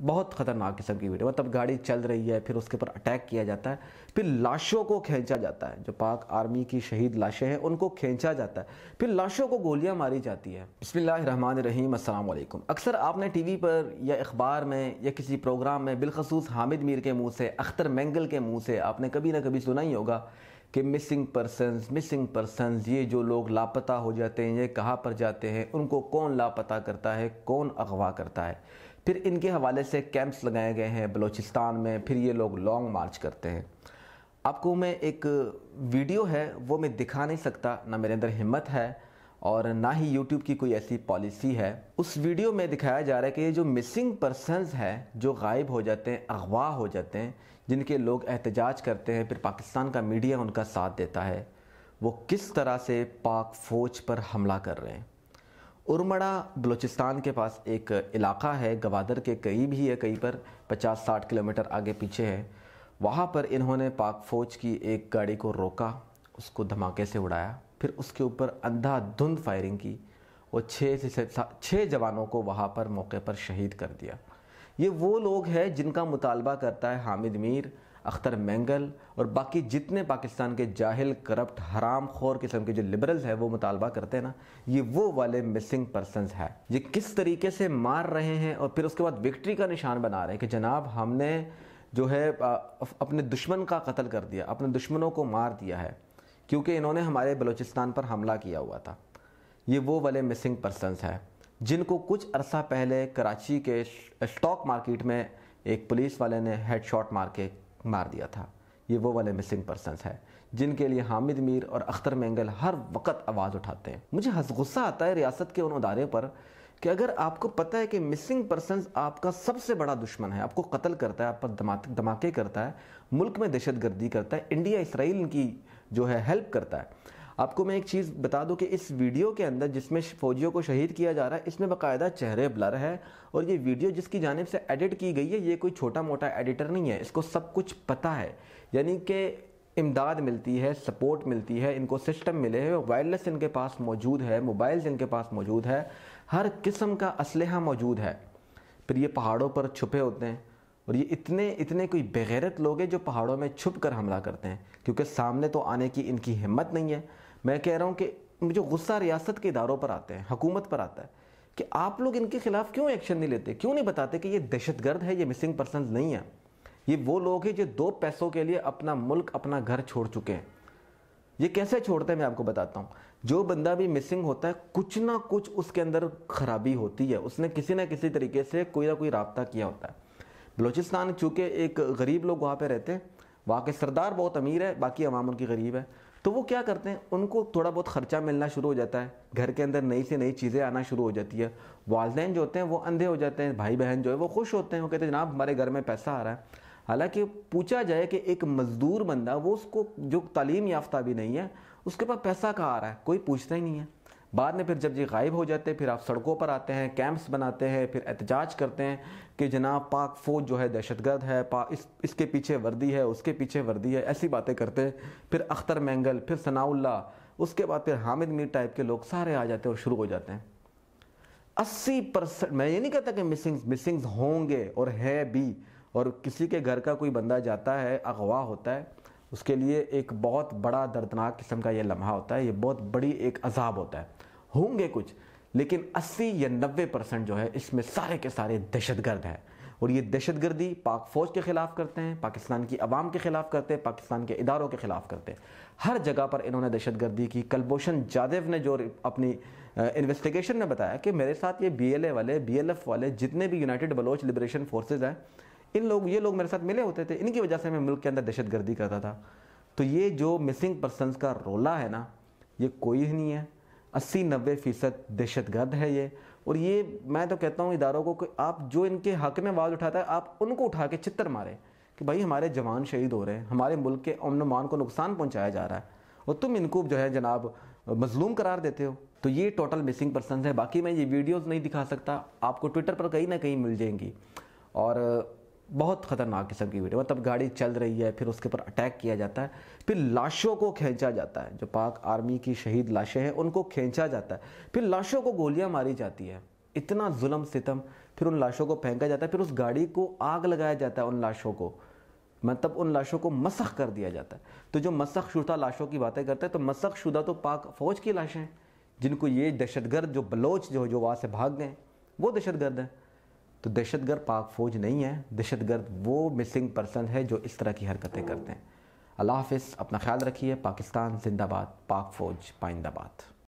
बहुत ख़तरनाक किस्म की वीडियो मतलब गाड़ी चल रही है फिर उसके ऊपर अटैक किया जाता है फिर लाशों को खींचा जाता है जो पाक आर्मी की शहीद लाशें हैं उनको खींचा जाता है फिर लाशों को गोलियां मारी जाती है बसमीम अल्लाम अक्सर आपने टी वी पर या अखबार में या किसी प्रोग्राम में बिलखसूस हामिद मीर के मुँह से अख्तर मैंगल के मुँह से आपने कभी ना कभी सुना ही होगा कि मिसिंग पर्सन मिसिंग पर्सन ये जो लोग लापता हो जाते हैं ये कहाँ पर जाते हैं उनको कौन लापता करता है कौन अगवा करता है फिर इनके हवाले से कैंप्स लगाए गए हैं बलूचिस्तान में फिर ये लोग लॉन्ग मार्च करते हैं आपको मैं एक वीडियो है वो मैं दिखा नहीं सकता ना मेरे अंदर हिम्मत है और ना ही यूट्यूब की कोई ऐसी पॉलिसी है उस वीडियो में दिखाया जा रहा है कि ये जो मिसिंग पर्सनस हैं जो गायब हो जाते हैं अगवा हो जाते हैं जिनके लोग एहतजाज करते हैं फिर पाकिस्तान का मीडिया उनका साथ देता है वो किस तरह से पाक फ़ौज पर हमला कर रहे हैं उर्मड़ा बलूचिस्तान के पास एक इलाका है गवादर के करीब ही है कहीं पर 50-60 किलोमीटर आगे पीछे है वहाँ पर इन्होंने पाक फ़ौज की एक गाड़ी को रोका उसको धमाके से उड़ाया फिर उसके ऊपर अंधाधुंध फायरिंग की और छः से छः जवानों को वहाँ पर मौके पर शहीद कर दिया ये वो लोग हैं जिनका मुतालबा करता है हामिद मीर अख्तर मैंगल और बाकी जितने पाकिस्तान के जाहिल करप्ट हराम खोर किस्म के जो लिबरल्स हैं वो मुतालबा करते हैं ना ये वो वाले मिसिंग पर्सन है ये किस तरीके से मार रहे हैं और फिर उसके बाद विक्ट्री का निशान बना रहे हैं कि जनाब हमने जो है अपने दुश्मन का कत्ल कर दिया अपने दुश्मनों को मार दिया है क्योंकि इन्होंने हमारे बलूचिस्तान पर हमला किया हुआ था ये वो वाले मिसिंग पर्सनस हैं जिनको कुछ अरसा पहले कराची के स्टॉक मार्केट में एक पुलिस वाले ने हेड शॉट मार के मार दिया था ये वो वाले मिसिंग पर्सनस हैं जिनके लिए हामिद मीर और अख्तर मैंगल हर वक्त आवाज़ उठाते हैं मुझे हंस गुस्सा आता है रियासत के उन अदारे पर कि अगर आपको पता है कि मिसिंग पर्सन आपका सबसे बड़ा दुश्मन है आपको कत्ल करता है आप पर धमाके करता है मुल्क में दहशत गर्दी करता है इंडिया इसराइल की जो है हेल्प करता है आपको मैं एक चीज़ बता दूं कि इस वीडियो के अंदर जिसमें फौजियों को शहीद किया जा रहा है इसमें बाकायदा चेहरे ब्लर है और ये वीडियो जिसकी जानब से एडिट की गई है ये कोई छोटा मोटा एडिटर नहीं है इसको सब कुछ पता है यानी कि इमदाद मिलती है सपोर्ट मिलती है इनको सिस्टम मिले हैं वायरलेस इनके पास मौजूद है मोबाइल्स इनके पास मौजूद है हर किस्म का असलहा मौजूद है फिर ये पहाड़ों पर छुपे होते हैं और ये इतने इतने कोई बेगैरत लोग हैं जो पहाड़ों में छुप कर हमला करते हैं क्योंकि सामने तो आने की इनकी हिम्मत नहीं है मैं कह रहा हूँ कि मुझे गुस्सा रियासत के इदारों पर आता है हकूमत पर आता है कि आप लोग इनके खिलाफ क्यों एक्शन नहीं लेते क्यों नहीं बताते कि ये दहशतगर्द है ये मिसिंग पर्सन नहीं है ये वो लोग हैं जो दो पैसों के लिए अपना मुल्क अपना घर छोड़ चुके हैं ये कैसे छोड़ते हैं मैं आपको बताता हूँ जो बंदा भी मिसिंग होता है कुछ ना कुछ उसके अंदर खराबी होती है उसने किसी ना किसी तरीके से कोई ना कोई रबता किया होता है बलूचिस्तान चूँकि एक गरीब लोग वहाँ पर रहते हैं वहाँ के सरदार बहुत अमीर है बाकी अवाम उनकी गरीब है तो वो क्या करते हैं उनको थोड़ा बहुत ख़र्चा मिलना शुरू हो जाता है घर के अंदर नई से नई चीज़ें आना शुरू हो जाती है वालदेन जो होते हैं वो अंधे हो जाते हैं भाई बहन जो है वो खुश होते हैं वो कहते हैं जनाब हमारे घर में पैसा आ रहा है हालांकि पूछा जाए कि एक मज़दूर बंदा वो उसको जो तालीम याफ्ता भी नहीं है उसके पास पैसा कहाँ आ रहा है कोई पूछता ही नहीं है बाद में फिर जब ये गायब हो जाते हैं फिर आप सड़कों पर आते हैं कैंप्स बनाते हैं फिर एहतजाज करते हैं कि जनाब पाक फ़ौज जो है दहशतगर्द है पा इस इसके पीछे वर्दी है उसके पीछे वर्दी है ऐसी बातें करते हैं फिर अख्तर मैंगल फिर सनाउल्ला उसके बाद फिर हामिद मीर टाइप के लोग सारे आ जाते हैं और शुरू हो जाते हैं अस्सी परसेंट मैं ये नहीं कहता कि मिसिंग मिसिंग्स होंगे और है भी और किसी के घर का कोई बंदा जाता है अगवा होता है उसके लिए एक बहुत बड़ा दर्दनाक किस्म का ये लम्हा होता है ये बहुत बड़ी एक अजाब होता है होंगे कुछ लेकिन 80 या 90 परसेंट जो है इसमें सारे के सारे दहशत गर्द हैं और ये दहशत गर्दी पाक फ़ौज के ख़िलाफ़ करते हैं पाकिस्तान की आवाम के ख़िलाफ़ करते हैं पाकिस्तान के इदारों के ख़िलाफ़ करते हैं हर जगह पर इन्होंने दहशत गर्दी की कलभूषण जादेव ने जो अपनी इन्वेस्टिगेशन में बताया कि मेरे साथ ये बी वाले बी वाले जितने भी यूनाइटेड बलोच लिब्रेशन फोर्सेज हैं इन लोग ये लोग मेरे साथ मिले होते थे इनकी वजह से मैं मुल्क के अंदर दहशत गर्दी करता था तो ये जो मिसिंग पर्सनस का रोला है ना ये कोई नहीं है अस्सी नब्बे फ़ीसद दहशत गर्द है ये और ये मैं तो कहता हूँ इदारों को कि आप जो इनके हक में आवाज़ उठाता है आप उनको उठा के चित्र मारें कि भाई हमारे जवान शहीद हो रहे हैं हमारे मुल्क के अमन मान को नुकसान पहुँचाया जा रहा है और तुम इनको जो है जनाब मजलूम करार देते हो तो ये टोटल मिसिंग पर्सन है बाकी मैं ये वीडियोज़ नहीं दिखा सकता आपको ट्विटर पर कहीं ना कहीं मिल जाएंगी और बहुत ख़तरनाक किस्म की वीडियो मतलब गाड़ी चल रही है फिर उसके ऊपर अटैक किया जाता है फिर लाशों को खींचा जाता है जो पाक आर्मी की शहीद लाशें हैं उनको खींचा जाता है फिर लाशों को गोलियां मारी जाती है इतना जुलम सितम फिर उन लाशों को फेंका जाता है फिर उस गाड़ी को आग लगाया जाता है उन लाशों को मतलब उन लाशों को मसख कर दिया जाता है तो जो मसख शुदा लाशों की बातें करते हैं तो मसख शुदा तो पाक फ़ौज की लाशें हैं जिनको ये दहशतगर्द जो बलोच जो जो वहाँ से भाग गए वो दहशतगर्द हैं तो दहशतगर्द पाक फौज नहीं है दहशतगर्द वो मिसिंग पर्सन है जो इस तरह की हरकतें करते हैं अल्लाह हाफ अपना ख्याल रखिए पाकिस्तान जिंदाबाद पाक फौज पाइंदाबाद